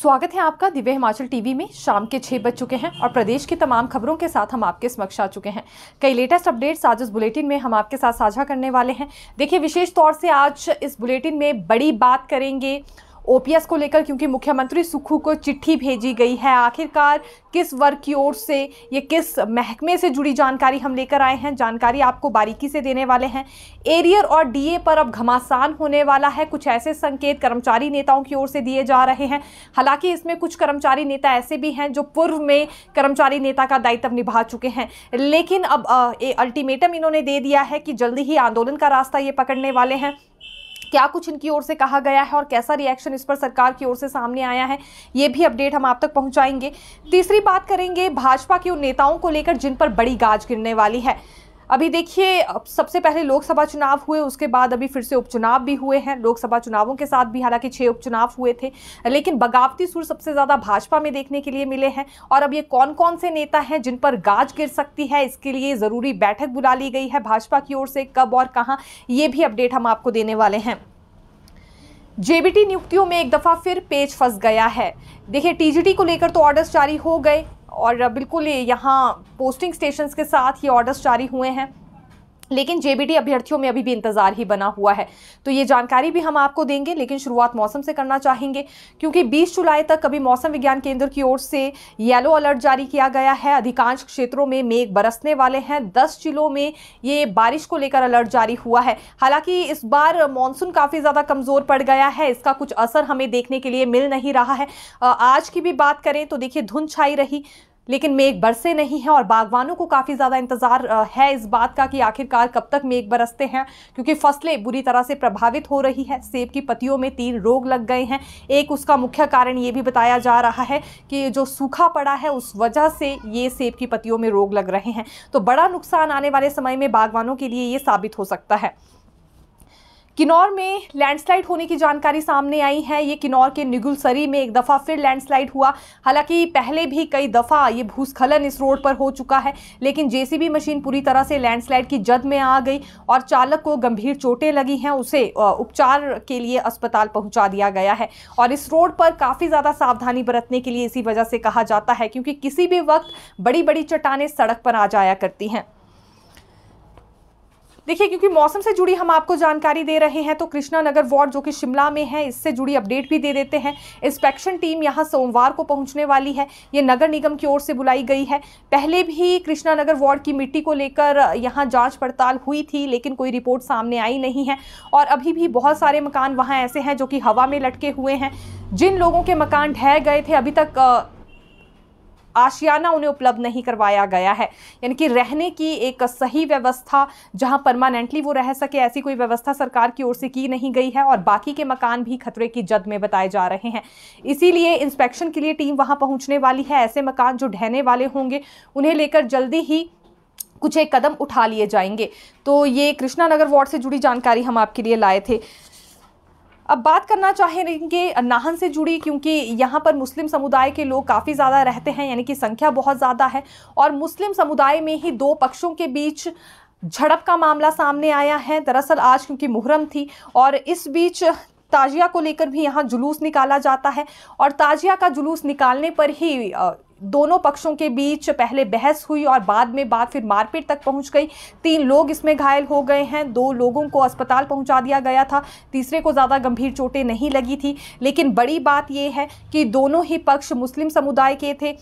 स्वागत है आपका दिव्य हिमाचल टीवी में शाम के छह बज चुके हैं और प्रदेश की तमाम खबरों के साथ हम आपके समक्ष आ चुके हैं कई लेटेस्ट अपडेट्स आज इस बुलेटिन में हम आपके साथ साझा करने वाले हैं देखिए विशेष तौर से आज इस बुलेटिन में बड़ी बात करेंगे ओपीएस को लेकर क्योंकि मुख्यमंत्री सुखू को चिट्ठी भेजी गई है आखिरकार किस वर्ग की ओर से ये किस महकमे से जुड़ी जानकारी हम लेकर आए हैं जानकारी आपको बारीकी से देने वाले हैं एरियर और डीए पर अब घमासान होने वाला है कुछ ऐसे संकेत कर्मचारी नेताओं की ओर से दिए जा रहे हैं हालांकि इसमें कुछ कर्मचारी नेता ऐसे भी हैं जो पूर्व में कर्मचारी नेता का दायित्व निभा चुके हैं लेकिन अब अल्टीमेटम इन्होंने दे दिया है कि जल्दी ही आंदोलन का रास्ता ये पकड़ने वाले हैं क्या कुछ इनकी ओर से कहा गया है और कैसा रिएक्शन इस पर सरकार की ओर से सामने आया है ये भी अपडेट हम आप तक पहुंचाएंगे तीसरी बात करेंगे भाजपा के उन नेताओं को लेकर जिन पर बड़ी गाज गिरने वाली है अभी देखिए सबसे पहले लोकसभा चुनाव हुए उसके बाद अभी फिर से उपचुनाव भी हुए हैं लोकसभा चुनावों के साथ भी हालांकि छह उपचुनाव हुए थे लेकिन बगावती सुर सबसे ज़्यादा भाजपा में देखने के लिए मिले हैं और अब ये कौन कौन से नेता हैं जिन पर गाज गिर सकती है इसके लिए ज़रूरी बैठक बुला ली गई है भाजपा की ओर से कब और कहाँ ये भी अपडेट हम आपको देने वाले हैं जेबीटी नियुक्तियों में एक दफ़ा फिर पेज फंस गया है देखिए टीजीटी को लेकर तो ऑर्डर्स जारी हो गए और बिल्कुल यहाँ पोस्टिंग स्टेशंस के साथ ही ऑर्डर्स जारी हुए हैं लेकिन जेबीटी अभ्यर्थियों में अभी भी इंतजार ही बना हुआ है तो ये जानकारी भी हम आपको देंगे लेकिन शुरुआत मौसम से करना चाहेंगे क्योंकि 20 जुलाई तक अभी मौसम विज्ञान केंद्र की ओर से येलो अलर्ट जारी किया गया है अधिकांश क्षेत्रों में मेघ बरसने वाले हैं 10 जिलों में ये बारिश को लेकर अलर्ट जारी हुआ है हालांकि इस बार मानसून काफ़ी ज़्यादा कमज़ोर पड़ गया है इसका कुछ असर हमें देखने के लिए मिल नहीं रहा है आज की भी बात करें तो देखिए धुंध छाई रही लेकिन मेघ बरसे नहीं हैं और बागवानों को काफ़ी ज़्यादा इंतज़ार है इस बात का कि आखिरकार कब तक मेघ बरसते हैं क्योंकि फसलें बुरी तरह से प्रभावित हो रही है सेब की पतियों में तीन रोग लग गए हैं एक उसका मुख्य कारण ये भी बताया जा रहा है कि जो सूखा पड़ा है उस वजह से ये सेब की पतियों में रोग लग रहे हैं तो बड़ा नुकसान आने वाले समय में बागवानों के लिए ये साबित हो सकता है किन्नौर में लैंडस्लाइड होने की जानकारी सामने आई है ये किन्नौर के निगुलसरी में एक दफ़ा फिर लैंडस्लाइड हुआ हालांकि पहले भी कई दफ़ा ये भूस्खलन इस रोड पर हो चुका है लेकिन जेसीबी मशीन पूरी तरह से लैंडस्लाइड की जद में आ गई और चालक को गंभीर चोटें लगी हैं उसे उपचार के लिए अस्पताल पहुँचा दिया गया है और इस रोड पर काफ़ी ज़्यादा सावधानी बरतने के लिए इसी वजह से कहा जाता है क्योंकि किसी भी वक्त बड़ी बड़ी चट्टाने सड़क पर आ जाया करती हैं देखिए क्योंकि मौसम से जुड़ी हम आपको जानकारी दे रहे हैं तो कृष्णा नगर वार्ड जो कि शिमला में है इससे जुड़ी अपडेट भी दे देते हैं इंस्पेक्शन टीम यहाँ सोमवार को पहुँचने वाली है ये नगर निगम की ओर से बुलाई गई है पहले भी कृष्णा नगर वार्ड की मिट्टी को लेकर यहाँ जाँच पड़ताल हुई थी लेकिन कोई रिपोर्ट सामने आई नहीं है और अभी भी बहुत सारे मकान वहाँ ऐसे हैं जो कि हवा में लटके हुए हैं जिन लोगों के मकान ढह गए थे अभी तक आशियाना उन्हें उपलब्ध नहीं करवाया गया है यानी कि रहने की एक सही व्यवस्था जहां परमानेंटली वो रह सके ऐसी कोई व्यवस्था सरकार की ओर से की नहीं गई है और बाकी के मकान भी खतरे की जद में बताए जा रहे हैं इसीलिए इंस्पेक्शन के लिए टीम वहां पहुंचने वाली है ऐसे मकान जो ढहने वाले होंगे उन्हें लेकर जल्दी ही कुछ एक कदम उठा लिए जाएंगे तो ये कृष्णा नगर वार्ड से जुड़ी जानकारी हम आपके लिए लाए थे अब बात करना चाहेंगे नाहन से जुड़ी क्योंकि यहाँ पर मुस्लिम समुदाय के लोग काफ़ी ज़्यादा रहते हैं यानी कि संख्या बहुत ज़्यादा है और मुस्लिम समुदाय में ही दो पक्षों के बीच झड़प का मामला सामने आया है दरअसल आज क्योंकि मुहर्रम थी और इस बीच ताजिया को लेकर भी यहाँ जुलूस निकाला जाता है और ताजिया का जुलूस निकालने पर ही दोनों पक्षों के बीच पहले बहस हुई और बाद में बात फिर मारपीट तक पहुंच गई तीन लोग इसमें घायल हो गए हैं दो लोगों को अस्पताल पहुंचा दिया गया था तीसरे को ज़्यादा गंभीर चोटें नहीं लगी थी लेकिन बड़ी बात यह है कि दोनों ही पक्ष मुस्लिम समुदाय के थे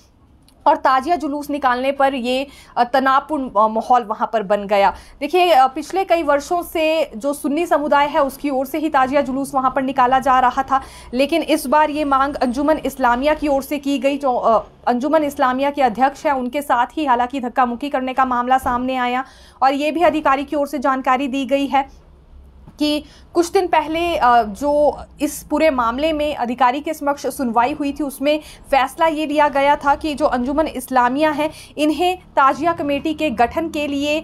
और ताजिया जुलूस निकालने पर ये तनावपूर्ण माहौल वहाँ पर बन गया देखिए पिछले कई वर्षों से जो सुन्नी समुदाय है उसकी ओर से ही ताजिया जुलूस वहाँ पर निकाला जा रहा था लेकिन इस बार ये मांग अंजुमन इस्लामिया की ओर से की गई जो अंजुमन इस्लामिया के अध्यक्ष हैं उनके साथ ही हालांकि धक्का मुक्की करने का मामला सामने आया और ये भी अधिकारी की ओर से जानकारी दी गई है कि कुछ दिन पहले जो इस पूरे मामले में अधिकारी के समक्ष सुनवाई हुई थी उसमें फैसला ये लिया गया था कि जो अंजुमन इस्लामिया है इन्हें ताजिया कमेटी के गठन के लिए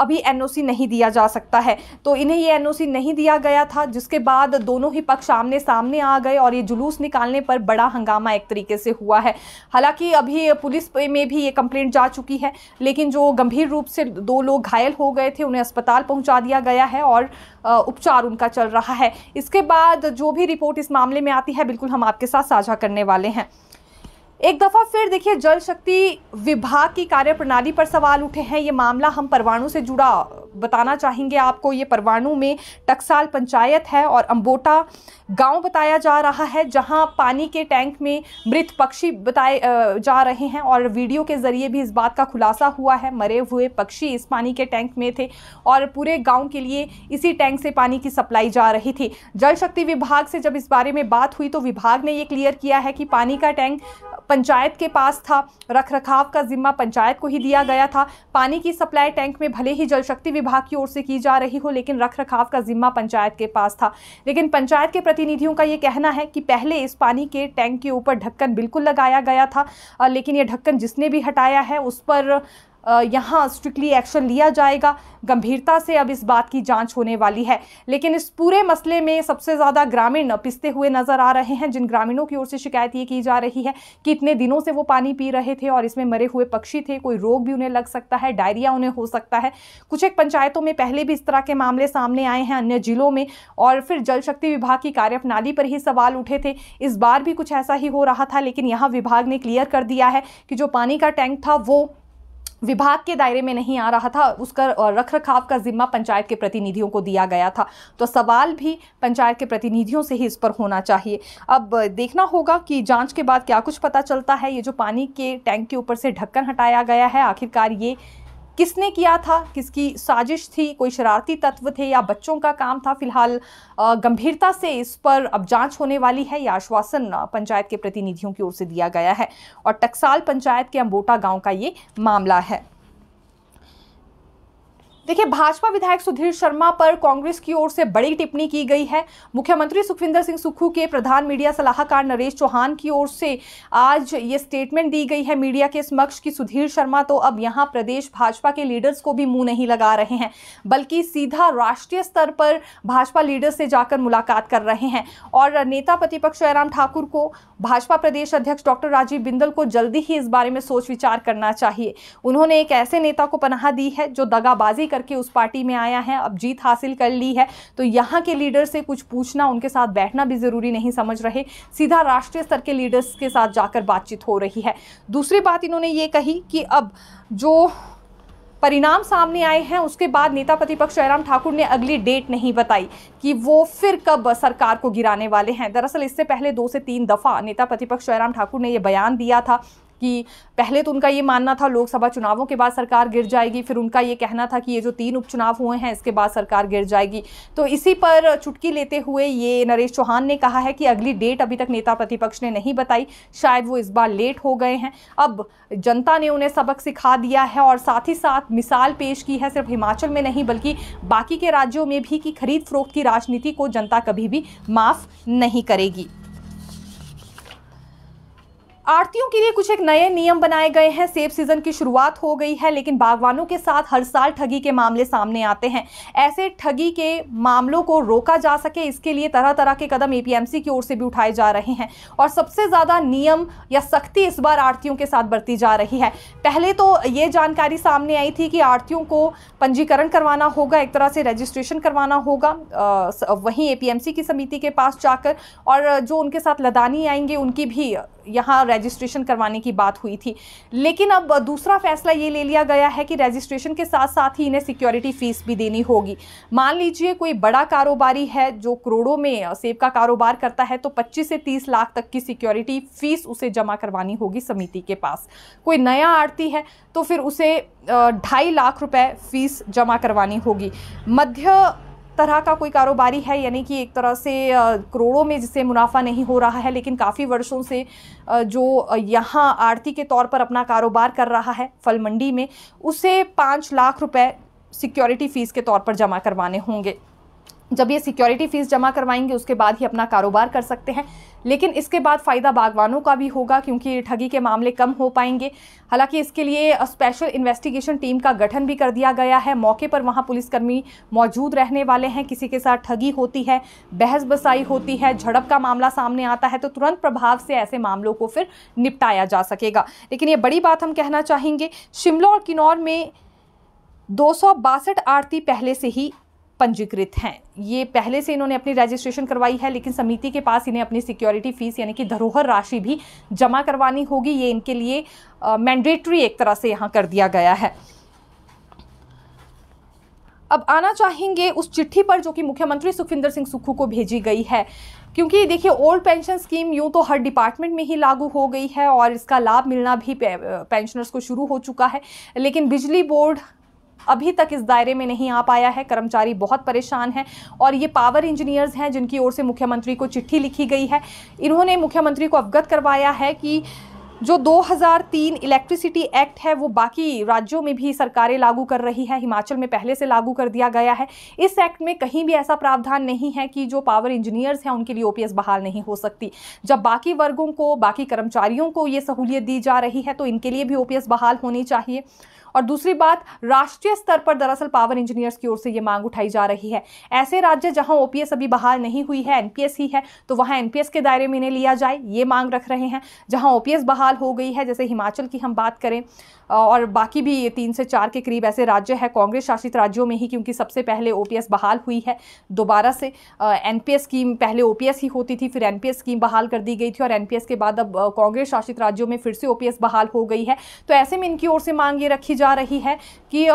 अभी एनओसी नहीं दिया जा सकता है तो इन्हें ये एनओसी नहीं दिया गया था जिसके बाद दोनों ही पक्ष आमने सामने आ गए और ये जुलूस निकालने पर बड़ा हंगामा एक तरीके से हुआ है हालांकि अभी पुलिस में भी ये कंप्लेंट जा चुकी है लेकिन जो गंभीर रूप से दो लोग घायल हो गए थे उन्हें अस्पताल पहुँचा दिया गया है और उपचार उनका चल रहा है इसके बाद जो भी रिपोर्ट इस मामले में आती है बिल्कुल हम आपके साथ साझा करने वाले हैं एक दफ़ा फिर देखिए जल शक्ति विभाग की कार्यप्रणाली पर सवाल उठे हैं ये मामला हम परवाणु से जुड़ा बताना चाहेंगे आपको ये परवाणु में टकसाल पंचायत है और अम्बोटा गांव बताया जा रहा है जहां पानी के टैंक में मृत पक्षी बताए जा रहे हैं और वीडियो के ज़रिए भी इस बात का खुलासा हुआ है मरे हुए पक्षी इस पानी के टैंक में थे और पूरे गाँव के लिए इसी टैंक से पानी की सप्लाई जा रही थी जल शक्ति विभाग से जब इस बारे में बात हुई तो विभाग ने ये क्लियर किया है कि पानी का टैंक पंचायत के पास था रख रखाव का जिम्मा पंचायत को ही दिया गया था पानी की सप्लाई टैंक में भले ही जल शक्ति विभाग की ओर से की जा रही हो लेकिन रख रखाव का जिम्मा पंचायत के पास था लेकिन पंचायत के प्रतिनिधियों का ये कहना है कि पहले इस पानी के टैंक के ऊपर ढक्कन बिल्कुल लगाया गया था लेकिन ये ढक्कन जिसने भी हटाया है उस पर यहाँ स्ट्रिक्टली एक्शन लिया जाएगा गंभीरता से अब इस बात की जांच होने वाली है लेकिन इस पूरे मसले में सबसे ज़्यादा ग्रामीण पिसते हुए नज़र आ रहे हैं जिन ग्रामीणों की ओर से शिकायत ये की जा रही है कि इतने दिनों से वो पानी पी रहे थे और इसमें मरे हुए पक्षी थे कोई रोग भी उन्हें लग सकता है डायरिया उन्हें हो सकता है कुछ एक पंचायतों में पहले भी इस तरह के मामले सामने आए हैं अन्य जिलों में और फिर जल शक्ति विभाग की कार्यप्रणाली पर ही सवाल उठे थे इस बार भी कुछ ऐसा ही हो रहा था लेकिन यहाँ विभाग ने क्लियर कर दिया है कि जो पानी का टैंक था वो विभाग के दायरे में नहीं आ रहा था उसका रख रखाव का जिम्मा पंचायत के प्रतिनिधियों को दिया गया था तो सवाल भी पंचायत के प्रतिनिधियों से ही इस पर होना चाहिए अब देखना होगा कि जांच के बाद क्या कुछ पता चलता है ये जो पानी के टैंक के ऊपर से ढक्कन हटाया गया है आखिरकार ये किसने किया था किसकी साजिश थी कोई शरारती तत्व थे या बच्चों का काम था फिलहाल गंभीरता से इस पर अब जांच होने वाली है यह आश्वासन पंचायत के प्रतिनिधियों की ओर से दिया गया है और टक्साल पंचायत के अम्बोटा गाँव का ये मामला है देखिए भाजपा विधायक सुधीर शर्मा पर कांग्रेस की ओर से बड़ी टिप्पणी की गई है मुख्यमंत्री सुखविंदर सिंह सुक्खू के प्रधान मीडिया सलाहकार नरेश चौहान की ओर से आज ये स्टेटमेंट दी गई है मीडिया के समक्ष कि सुधीर शर्मा तो अब यहाँ प्रदेश भाजपा के लीडर्स को भी मुंह नहीं लगा रहे हैं बल्कि सीधा राष्ट्रीय स्तर पर भाजपा लीडर्स से जाकर मुलाकात कर रहे हैं और नेता प्रतिपक्ष जयराम ठाकुर को भाजपा प्रदेश अध्यक्ष डॉक्टर राजीव बिंदल को जल्दी ही इस बारे में सोच विचार करना चाहिए उन्होंने एक ऐसे नेता को पनाह दी है जो दगाबाजी करके उस पार्टी में आया है अब जीत हासिल कर ली है तो यहाँ के लीडर से कुछ पूछना उनके साथ बैठना भी ज़रूरी नहीं समझ रहे सीधा राष्ट्रीय स्तर के लीडर्स के साथ जाकर बातचीत हो रही है दूसरी बात इन्होंने ये कही कि अब जो परिणाम सामने आए हैं उसके बाद नेता प्रतिपक्ष जयराम ठाकुर ने अगली डेट नहीं बताई कि वो फिर कब सरकार को गिराने वाले हैं दरअसल इससे पहले दो से तीन दफ़ा नेता प्रतिपक्ष जयराम ठाकुर ने ये बयान दिया था कि पहले तो उनका ये मानना था लोकसभा चुनावों के बाद सरकार गिर जाएगी फिर उनका ये कहना था कि ये जो तीन उपचुनाव हुए हैं इसके बाद सरकार गिर जाएगी तो इसी पर चुटकी लेते हुए ये नरेश चौहान ने कहा है कि अगली डेट अभी तक नेता प्रतिपक्ष ने नहीं बताई शायद वो इस बार लेट हो गए हैं अब जनता ने उन्हें सबक सिखा दिया है और साथ ही साथ मिसाल पेश की है सिर्फ हिमाचल में नहीं बल्कि बाकी के राज्यों में भी कि खरीद फरोख्त की राजनीति को जनता कभी भी माफ़ नहीं करेगी आरतियों के लिए कुछ एक नए नियम बनाए गए हैं सेब सीजन की शुरुआत हो गई है लेकिन बागवानों के साथ हर साल ठगी के मामले सामने आते हैं ऐसे ठगी के मामलों को रोका जा सके इसके लिए तरह तरह के कदम एपीएमसी की ओर से भी उठाए जा रहे हैं और सबसे ज़्यादा नियम या सख्ती इस बार आरतियों के साथ बरती जा रही है पहले तो ये जानकारी सामने आई थी कि आरतियों को पंजीकरण करवाना होगा एक तरह से रजिस्ट्रेशन करवाना होगा वहीं ए की समिति के पास जाकर और जो उनके साथ लदानी आएंगे उनकी भी यहाँ रजिस्ट्रेशन करवाने की बात हुई थी लेकिन अब दूसरा फैसला ये ले लिया गया है कि रजिस्ट्रेशन के साथ साथ ही इन्हें सिक्योरिटी फ़ीस भी देनी होगी मान लीजिए कोई बड़ा कारोबारी है जो करोड़ों में सेब का कारोबार करता है तो पच्चीस से तीस लाख तक की सिक्योरिटी फ़ीस उसे जमा करवानी होगी समिति के पास कोई नया आड़ती है तो फिर उसे ढाई लाख रुपए फ़ीस जमा करवानी होगी मध्य तरह का कोई कारोबारी है यानी कि एक तरह से करोड़ों में जिसे मुनाफा नहीं हो रहा है लेकिन काफ़ी वर्षों से जो यहाँ आरती के तौर पर अपना कारोबार कर रहा है फल मंडी में उसे पाँच लाख रुपए सिक्योरिटी फ़ीस के तौर पर जमा करवाने होंगे जब ये सिक्योरिटी फीस जमा करवाएंगे उसके बाद ही अपना कारोबार कर सकते हैं लेकिन इसके बाद फ़ायदा बागवानों का भी होगा क्योंकि ठगी के मामले कम हो पाएंगे हालांकि इसके लिए स्पेशल इन्वेस्टिगेशन टीम का गठन भी कर दिया गया है मौके पर वहाँ पुलिसकर्मी मौजूद रहने वाले हैं किसी के साथ ठगी होती है बहस बसाई होती है झड़प का मामला सामने आता है तो तुरंत प्रभाव से ऐसे मामलों को फिर निपटाया जा सकेगा लेकिन ये बड़ी बात हम कहना चाहेंगे शिमला और किन्नौर में दो आरती पहले से ही पंजीकृत हैं ये पहले से इन्होंने अपनी रजिस्ट्रेशन करवाई है लेकिन समिति के पास इन्हें अपनी सिक्योरिटी फीस यानी कि धरोहर राशि भी जमा करवानी होगी ये इनके लिए मैंडेटरी एक तरह से यहाँ कर दिया गया है अब आना चाहेंगे उस चिट्ठी पर जो कि मुख्यमंत्री सुखविंदर सिंह सुक्खू को भेजी गई है क्योंकि देखिए ओल्ड पेंशन स्कीम यूँ तो हर डिपार्टमेंट में ही लागू हो गई है और इसका लाभ मिलना भी पे, पेंशनर्स को शुरू हो चुका है लेकिन बिजली बोर्ड अभी तक इस दायरे में नहीं आ पाया है कर्मचारी बहुत परेशान हैं और ये पावर इंजीनियर्स हैं जिनकी ओर से मुख्यमंत्री को चिट्ठी लिखी गई है इन्होंने मुख्यमंत्री को अवगत करवाया है कि जो 2003 इलेक्ट्रिसिटी एक्ट है वो बाकी राज्यों में भी सरकारें लागू कर रही है हिमाचल में पहले से लागू कर दिया गया है इस एक्ट में कहीं भी ऐसा प्रावधान नहीं है कि जो पावर इंजीनियर्स हैं उनके लिए ओपीएस बहाल नहीं हो सकती जब बाकी वर्गों को बाकी कर्मचारियों को ये सहूलियत दी जा रही है तो इनके लिए भी ओ बहाल होनी चाहिए और दूसरी बात राष्ट्रीय स्तर पर दरअसल पावर इंजीनियर्स की ओर से ये मांग उठाई जा रही है ऐसे राज्य जहां ओपीएस अभी बहाल नहीं हुई है एनपीएस ही है तो वहां एनपीएस के दायरे में इन्हें लिया जाए ये मांग रख रहे हैं जहां ओपीएस बहाल हो गई है जैसे हिमाचल की हम बात करें और बाकी भी तीन से चार के करीब ऐसे राज्य है कांग्रेस शासित राज्यों में ही क्योंकि सबसे पहले ओ बहाल हुई है दोबारा से एन स्कीम पहले ओ ही होती थी फिर एन स्कीम बहाल कर दी गई थी और एन के बाद अब कांग्रेस शासित राज्यों में फिर से ओ बहाल हो गई है तो ऐसे में इनकी ओर से मांग ये रखी जा रही है कि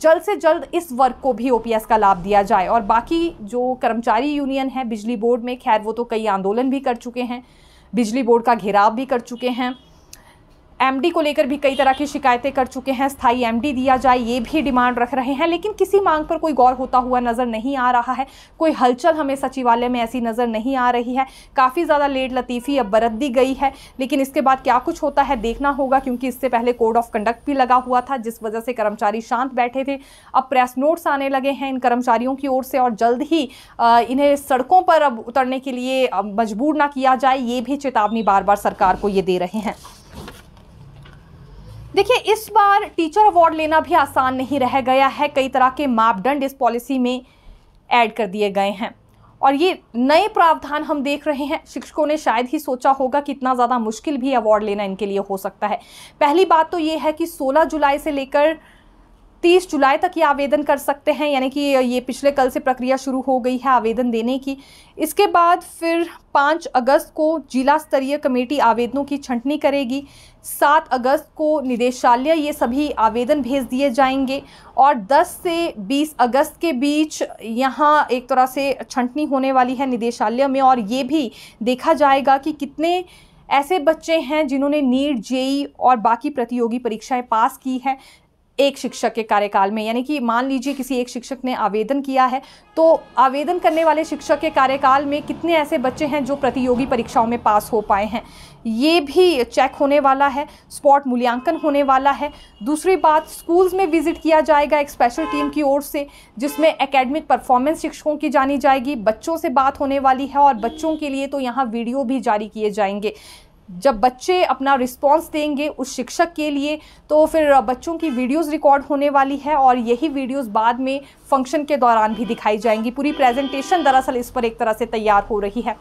जल्द से जल्द इस वर्ग को भी ओ का लाभ दिया जाए और बाकी जो कर्मचारी यूनियन है बिजली बोर्ड में खैर वो तो कई आंदोलन भी कर चुके हैं बिजली बोर्ड का घेराव भी कर चुके हैं एमडी को लेकर भी कई तरह की शिकायतें कर चुके हैं स्थायी एमडी दिया जाए ये भी डिमांड रख रहे हैं लेकिन किसी मांग पर कोई गौर होता हुआ नज़र नहीं आ रहा है कोई हलचल हमें सचिवालय में ऐसी नज़र नहीं आ रही है काफ़ी ज़्यादा लेट लतीफ़ी अब बरत दी गई है लेकिन इसके बाद क्या कुछ होता है देखना होगा क्योंकि इससे पहले कोड ऑफ कंडक्ट भी लगा हुआ था जिस वजह से कर्मचारी शांत बैठे थे अब प्रेस नोट्स आने लगे हैं इन कर्मचारियों की ओर से और जल्द ही इन्हें सड़कों पर अब उतरने के लिए मजबूर ना किया जाए ये भी चेतावनी बार बार सरकार को ये दे रहे हैं देखिए इस बार टीचर अवार्ड लेना भी आसान नहीं रह गया है कई तरह के मापदंड इस पॉलिसी में ऐड कर दिए गए हैं और ये नए प्रावधान हम देख रहे हैं शिक्षकों ने शायद ही सोचा होगा कि इतना ज़्यादा मुश्किल भी अवार्ड लेना इनके लिए हो सकता है पहली बात तो ये है कि 16 जुलाई से लेकर तीस जुलाई तक ये आवेदन कर सकते हैं यानी कि ये पिछले कल से प्रक्रिया शुरू हो गई है आवेदन देने की इसके बाद फिर पाँच अगस्त को जिला स्तरीय कमेटी आवेदनों की छंटनी करेगी सात अगस्त को निदेशालय ये सभी आवेदन भेज दिए जाएंगे और दस से बीस अगस्त के बीच यहाँ एक तरह से छंटनी होने वाली है निदेशालय में और ये भी देखा जाएगा कि कितने ऐसे बच्चे हैं जिन्होंने नीट जेई और बाकी प्रतियोगी परीक्षाएं पास की हैं एक शिक्षक के कार्यकाल में यानी कि मान लीजिए किसी एक शिक्षक ने आवेदन किया है तो आवेदन करने वाले शिक्षक के कार्यकाल में कितने ऐसे बच्चे हैं जो प्रतियोगी परीक्षाओं में पास हो पाए हैं ये भी चेक होने वाला है स्पॉट मूल्यांकन होने वाला है दूसरी बात स्कूल्स में विजिट किया जाएगा एक स्पेशल टीम की ओर से जिसमें एकेडमिक परफॉर्मेंस शिक्षकों की जानी जाएगी बच्चों से बात होने वाली है और बच्चों के लिए तो यहाँ वीडियो भी जारी किए जाएंगे जब बच्चे अपना रिस्पांस देंगे उस शिक्षक के लिए तो फिर बच्चों की वीडियोस रिकॉर्ड होने वाली है और यही वीडियोस बाद में फंक्शन के दौरान भी दिखाई जाएंगी पूरी प्रेजेंटेशन दरअसल इस पर एक तरह से तैयार हो रही है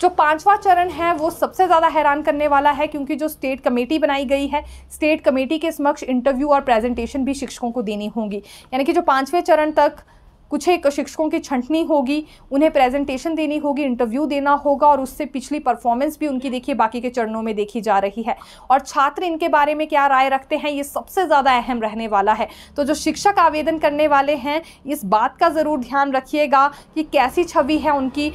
जो पांचवा चरण है वो सबसे ज़्यादा हैरान करने वाला है क्योंकि जो स्टेट कमेटी बनाई गई है स्टेट कमेटी के समक्ष इंटरव्यू और प्रेजेंटेशन भी शिक्षकों को देनी होंगी यानी कि जो पाँचवें चरण तक कुछ एक शिक्षकों की छंटनी होगी उन्हें प्रेजेंटेशन देनी होगी इंटरव्यू देना होगा और उससे पिछली परफॉर्मेंस भी उनकी देखिए बाकी के चरणों में देखी जा रही है और छात्र इनके बारे में क्या राय रखते हैं ये सबसे ज़्यादा अहम रहने वाला है तो जो शिक्षक आवेदन करने वाले हैं इस बात का ज़रूर ध्यान रखिएगा कि कैसी छवि है उनकी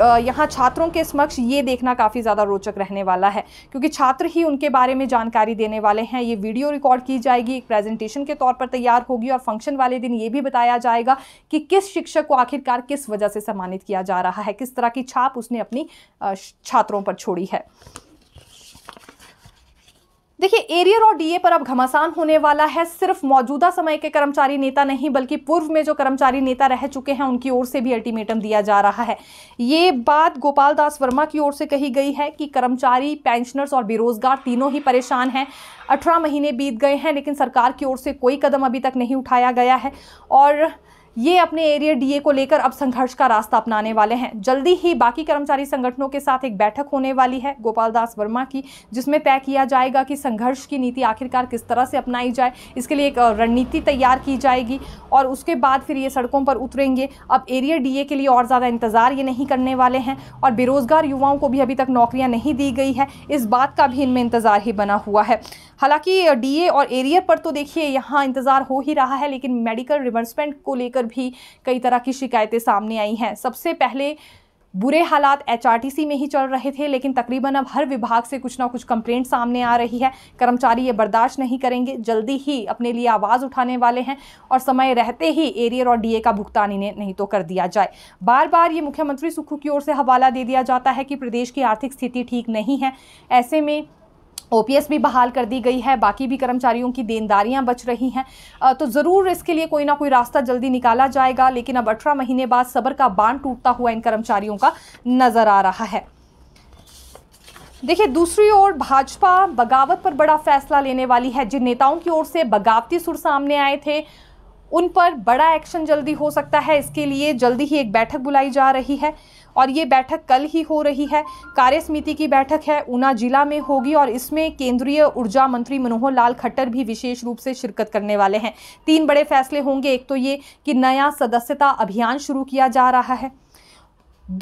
यहाँ छात्रों के समक्ष ये देखना काफ़ी ज़्यादा रोचक रहने वाला है क्योंकि छात्र ही उनके बारे में जानकारी देने वाले हैं ये वीडियो रिकॉर्ड की जाएगी एक प्रेजेंटेशन के तौर पर तैयार होगी और फंक्शन वाले दिन ये भी बताया जाएगा कि किस शिक्षक को आखिरकार किस वजह से सम्मानित किया जा रहा है किस तरह की छाप उसने अपनी छात्रों पर छोड़ी है देखिए एरियर और डीए पर अब घमासान होने वाला है सिर्फ मौजूदा समय के कर्मचारी नेता नहीं बल्कि पूर्व में जो कर्मचारी नेता रह चुके हैं उनकी ओर से भी अल्टीमेटम दिया जा रहा है ये बात गोपाल दास वर्मा की ओर से कही गई है कि कर्मचारी पेंशनर्स और बेरोजगार तीनों ही परेशान हैं अठारह महीने बीत गए हैं लेकिन सरकार की ओर से कोई कदम अभी तक नहीं उठाया गया है और ये अपने एरिया डीए को लेकर अब संघर्ष का रास्ता अपनाने वाले हैं जल्दी ही बाकी कर्मचारी संगठनों के साथ एक बैठक होने वाली है गोपाल दास वर्मा की जिसमें तय किया जाएगा कि संघर्ष की नीति आखिरकार किस तरह से अपनाई जाए इसके लिए एक रणनीति तैयार की जाएगी और उसके बाद फिर ये सड़कों पर उतरेंगे अब एरिया डी के लिए और ज़्यादा इंतज़ार ये नहीं करने वाले हैं और बेरोज़गार युवाओं को भी अभी तक नौकरियाँ नहीं दी गई है इस बात का भी इनमें इंतज़ार ही बना हुआ है हालांकि डीए और एरियर पर तो देखिए यहाँ इंतज़ार हो ही रहा है लेकिन मेडिकल रिवर्समेंट को लेकर भी कई तरह की शिकायतें सामने आई हैं सबसे पहले बुरे हालात एचआरटीसी में ही चल रहे थे लेकिन तकरीबन अब हर विभाग से कुछ ना कुछ कंप्लेंट सामने आ रही है कर्मचारी ये बर्दाश्त नहीं करेंगे जल्दी ही अपने लिए आवाज़ उठाने वाले हैं और समय रहते ही एरियर और डीए का भुगतान इन्हें नहीं तो कर दिया जाए बार बार ये मुख्यमंत्री सुखू की ओर से हवाला दे दिया जाता है कि प्रदेश की आर्थिक स्थिति ठीक नहीं है ऐसे में ओपीएस भी बहाल कर दी गई है बाकी भी कर्मचारियों की देनदारियां बच रही हैं तो ज़रूर इसके लिए कोई ना कोई रास्ता जल्दी निकाला जाएगा लेकिन अब अठारह महीने बाद सबर का बांध टूटता हुआ इन कर्मचारियों का नज़र आ रहा है देखिए दूसरी ओर भाजपा बगावत पर बड़ा फैसला लेने वाली है जिन नेताओं की ओर से बगावती सुर सामने आए थे उन पर बड़ा एक्शन जल्दी हो सकता है इसके लिए जल्दी ही एक बैठक बुलाई जा रही है और ये बैठक कल ही हो रही है कार्य समिति की बैठक है ऊना जिला में होगी और इसमें केंद्रीय ऊर्जा मंत्री मनोहर लाल खट्टर भी विशेष रूप से शिरकत करने वाले हैं तीन बड़े फैसले होंगे एक तो ये कि नया सदस्यता अभियान शुरू किया जा रहा है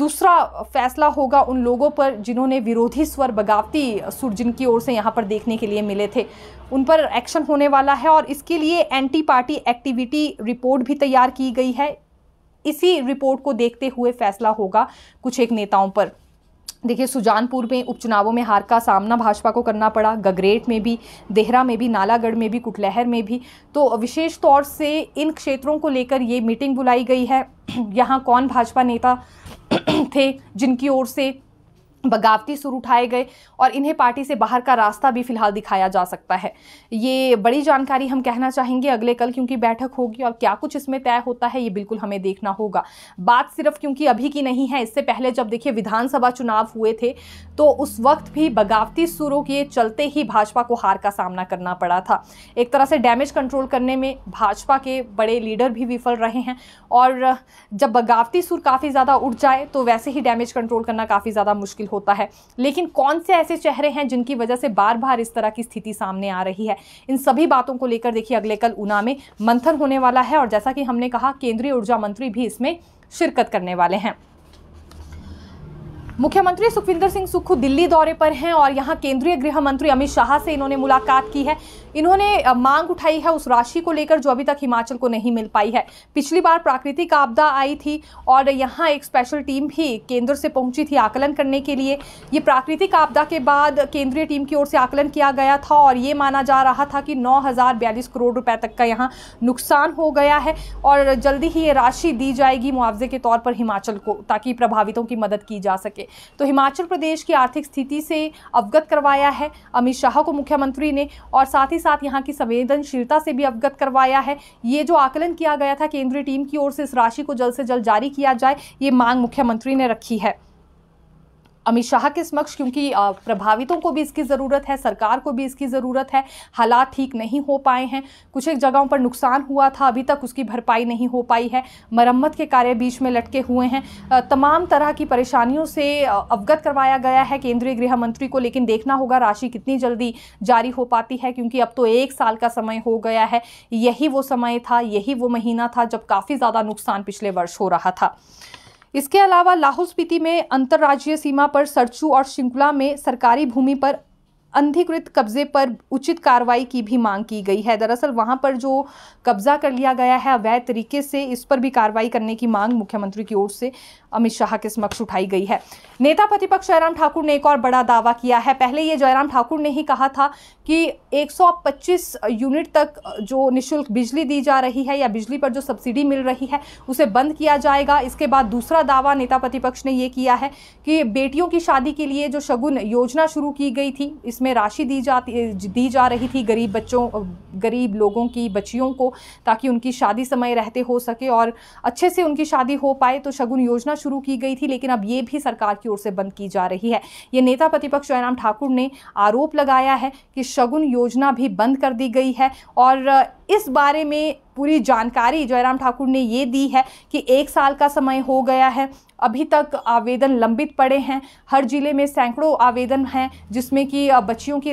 दूसरा फैसला होगा उन लोगों पर जिन्होंने विरोधी स्वर बगावती सुर जिनकी ओर से यहाँ पर देखने के लिए मिले थे उन पर एक्शन होने वाला है और इसके लिए एंटी पार्टी एक्टिविटी रिपोर्ट भी तैयार की गई है इसी रिपोर्ट को देखते हुए फैसला होगा कुछ एक नेताओं पर देखिए सुजानपुर में उपचुनावों में हार का सामना भाजपा को करना पड़ा गगरेट में भी देहरा में भी नालागढ़ में भी कुटलहर में भी तो विशेष तौर से इन क्षेत्रों को लेकर ये मीटिंग बुलाई गई है यहाँ कौन भाजपा नेता थे जिनकी ओर से बगावती सुर उठाए गए और इन्हें पार्टी से बाहर का रास्ता भी फिलहाल दिखाया जा सकता है ये बड़ी जानकारी हम कहना चाहेंगे अगले कल क्योंकि बैठक होगी और क्या कुछ इसमें तय होता है ये बिल्कुल हमें देखना होगा बात सिर्फ क्योंकि अभी की नहीं है इससे पहले जब देखिए विधानसभा चुनाव हुए थे तो उस वक्त भी बगावती सुरों के चलते ही भाजपा को हार का सामना करना पड़ा था एक तरह से डैमेज कंट्रोल करने में भाजपा के बड़े लीडर भी विफल रहे हैं और जब बगावती सुर काफ़ी ज़्यादा उठ जाए तो वैसे ही डैमेज कंट्रोल करना काफ़ी ज़्यादा मुश्किल हो होता है लेकिन कौन से ऐसे चेहरे हैं जिनकी वजह से बार बार इस तरह की स्थिति सामने आ रही है इन सभी बातों को लेकर देखिए अगले कल ऊना में मंथन होने वाला है और जैसा कि हमने कहा केंद्रीय ऊर्जा मंत्री भी इसमें शिरकत करने वाले हैं मुख्यमंत्री सुखविंदर सिंह सुक्खू दिल्ली दौरे पर हैं और यहाँ केंद्रीय गृह मंत्री अमित शाह से इन्होंने मुलाकात की है इन्होंने मांग उठाई है उस राशि को लेकर जो अभी तक हिमाचल को नहीं मिल पाई है पिछली बार प्राकृतिक आपदा आई थी और यहाँ एक स्पेशल टीम भी केंद्र से पहुंची थी आकलन करने के लिए ये प्राकृतिक आपदा के बाद केंद्रीय टीम की ओर से आकलन किया गया था और ये माना जा रहा था कि नौ करोड़ रुपए तक का यहाँ नुकसान हो गया है और जल्दी ही ये राशि दी जाएगी मुआवजे के तौर पर हिमाचल को ताकि प्रभावितों की मदद की जा सके तो हिमाचल प्रदेश की आर्थिक स्थिति से अवगत करवाया है अमित शाह को मुख्यमंत्री ने और साथ ही साथ यहाँ की संवेदनशीलता से भी अवगत करवाया है ये जो आकलन किया गया था केंद्रीय टीम की ओर से इस राशि को जल्द से जल्द जारी किया जाए ये मांग मुख्यमंत्री ने रखी है अमित शाह के समक्ष क्योंकि प्रभावितों को भी इसकी ज़रूरत है सरकार को भी इसकी ज़रूरत है हालात ठीक नहीं हो पाए हैं कुछ एक जगहों पर नुकसान हुआ था अभी तक उसकी भरपाई नहीं हो पाई है मरम्मत के कार्य बीच में लटके हुए हैं तमाम तरह की परेशानियों से अवगत करवाया गया है केंद्रीय गृह मंत्री को लेकिन देखना होगा राशि कितनी जल्दी जारी हो पाती है क्योंकि अब तो एक साल का समय हो गया है यही वो समय था यही वो महीना था जब काफ़ी ज़्यादा नुकसान पिछले वर्ष हो रहा था इसके अलावा लाहौल स्पीति में अंतर्राज्यीय सीमा पर सरचू और शिंकुला में सरकारी भूमि पर अनधिकृत कब्जे पर उचित कार्रवाई की भी मांग की गई है दरअसल वहाँ पर जो कब्जा कर लिया गया है अवैध तरीके से इस पर भी कार्रवाई करने की मांग मुख्यमंत्री की ओर से अमित शाह के समक्ष उठाई गई है नेता प्रतिपक्ष जयराम ठाकुर ने एक और बड़ा दावा किया है पहले ये जयराम ठाकुर ने ही कहा था कि 125 यूनिट तक जो निशुल्क बिजली दी जा रही है या बिजली पर जो सब्सिडी मिल रही है उसे बंद किया जाएगा इसके बाद दूसरा दावा नेता प्रतिपक्ष ने ये किया है कि बेटियों की शादी के लिए जो शगुन योजना शुरू की गई थी इसमें उसमें राशि दी जाती दी जा रही थी गरीब बच्चों गरीब लोगों की बच्चियों को ताकि उनकी शादी समय रहते हो सके और अच्छे से उनकी शादी हो पाए तो शगुन योजना शुरू की गई थी लेकिन अब ये भी सरकार की ओर से बंद की जा रही है ये नेता प्रतिपक्ष जयराम ठाकुर ने आरोप लगाया है कि शगुन योजना भी बंद कर दी गई है और इस बारे में पूरी जानकारी जयराम ठाकुर ने ये दी है कि एक साल का समय हो गया है अभी तक आवेदन लंबित पड़े हैं हर जिले में सैकड़ों आवेदन हैं जिसमें कि बच्चियों की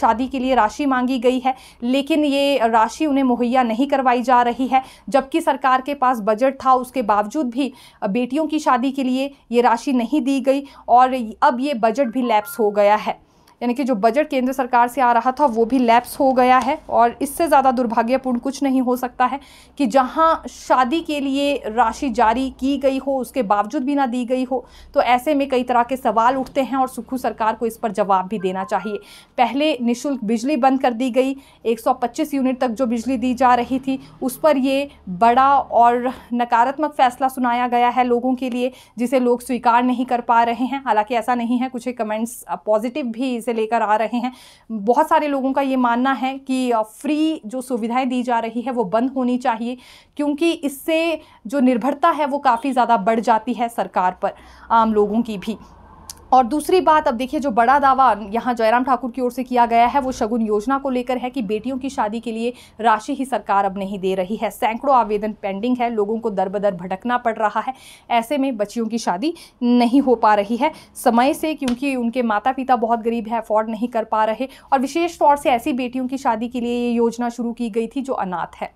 शादी के लिए राशि मांगी गई है लेकिन ये राशि उन्हें मुहैया नहीं करवाई जा रही है जबकि सरकार के पास बजट था उसके बावजूद भी बेटियों की शादी के लिए ये राशि नहीं दी गई और अब ये बजट भी लैप्स हो गया है यानी कि जो बजट केंद्र सरकार से आ रहा था वो भी लैप्स हो गया है और इससे ज़्यादा दुर्भाग्यपूर्ण कुछ नहीं हो सकता है कि जहाँ शादी के लिए राशि जारी की गई हो उसके बावजूद भी ना दी गई हो तो ऐसे में कई तरह के सवाल उठते हैं और सुखू सरकार को इस पर जवाब भी देना चाहिए पहले निःशुल्क बिजली बंद कर दी गई एक यूनिट तक जो बिजली दी जा रही थी उस पर ये बड़ा और नकारात्मक फैसला सुनाया गया है लोगों के लिए जिसे लोग स्वीकार नहीं कर पा रहे हैं हालांकि ऐसा नहीं है कुछ कमेंट्स पॉजिटिव भी इसे से लेकर आ रहे हैं बहुत सारे लोगों का ये मानना है कि फ्री जो सुविधाएं दी जा रही है वो बंद होनी चाहिए क्योंकि इससे जो निर्भरता है वो काफ़ी ज़्यादा बढ़ जाती है सरकार पर आम लोगों की भी और दूसरी बात अब देखिए जो बड़ा दावा यहाँ जयराम ठाकुर की ओर से किया गया है वो शगुन योजना को लेकर है कि बेटियों की शादी के लिए राशि ही सरकार अब नहीं दे रही है सैकड़ों आवेदन पेंडिंग है लोगों को दर बदर भटकना पड़ रहा है ऐसे में बच्चियों की शादी नहीं हो पा रही है समय से क्योंकि उनके माता पिता बहुत गरीब है अफोर्ड नहीं कर पा रहे और विशेष तौर से ऐसी बेटियों की शादी के लिए ये योजना शुरू की गई थी जो अनाथ है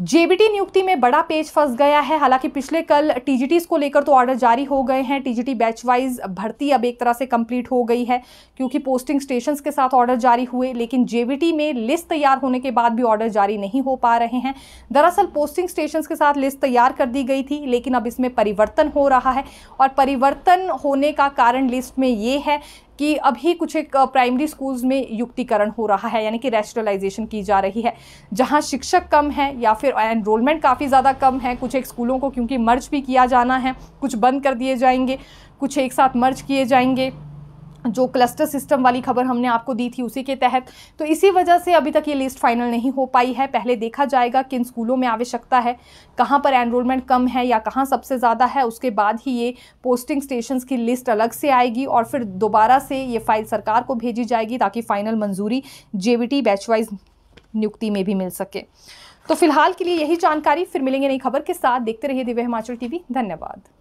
जेबीटी नियुक्ति में बड़ा पेज फंस गया है हालांकि पिछले कल टीजीटीज को लेकर तो ऑर्डर जारी हो गए हैं टीजीटी बैच वाइज भर्ती अब एक तरह से कंप्लीट हो गई है क्योंकि पोस्टिंग स्टेशंस के साथ ऑर्डर जारी हुए लेकिन जेबीटी में लिस्ट तैयार होने के बाद भी ऑर्डर जारी नहीं हो पा रहे हैं दरअसल पोस्टिंग स्टेशन के साथ लिस्ट तैयार कर दी गई थी लेकिन अब इसमें परिवर्तन हो रहा है और परिवर्तन होने का कारण लिस्ट में ये है कि अभी कुछ एक प्राइमरी स्कूल्स में युक्तिकरण हो रहा है यानी कि रेस्टलाइजेशन की जा रही है जहाँ शिक्षक कम है या फिर एनरोलमेंट काफ़ी ज़्यादा कम है कुछ एक स्कूलों को क्योंकि मर्ज भी किया जाना है कुछ बंद कर दिए जाएंगे कुछ एक साथ मर्ज किए जाएंगे जो क्लस्टर सिस्टम वाली खबर हमने आपको दी थी उसी के तहत तो इसी वजह से अभी तक ये लिस्ट फाइनल नहीं हो पाई है पहले देखा जाएगा किन स्कूलों में आवश्यकता है कहाँ पर एनरोलमेंट कम है या कहाँ सबसे ज़्यादा है उसके बाद ही ये पोस्टिंग स्टेशंस की लिस्ट अलग से आएगी और फिर दोबारा से ये फाइल सरकार को भेजी जाएगी ताकि फाइनल मंजूरी जे बैच वाइज नियुक्ति में भी मिल सके तो फिलहाल के लिए यही जानकारी फिर मिलेंगे नई खबर के साथ देखते रहिए दिव्य हिमाचल टीवी धन्यवाद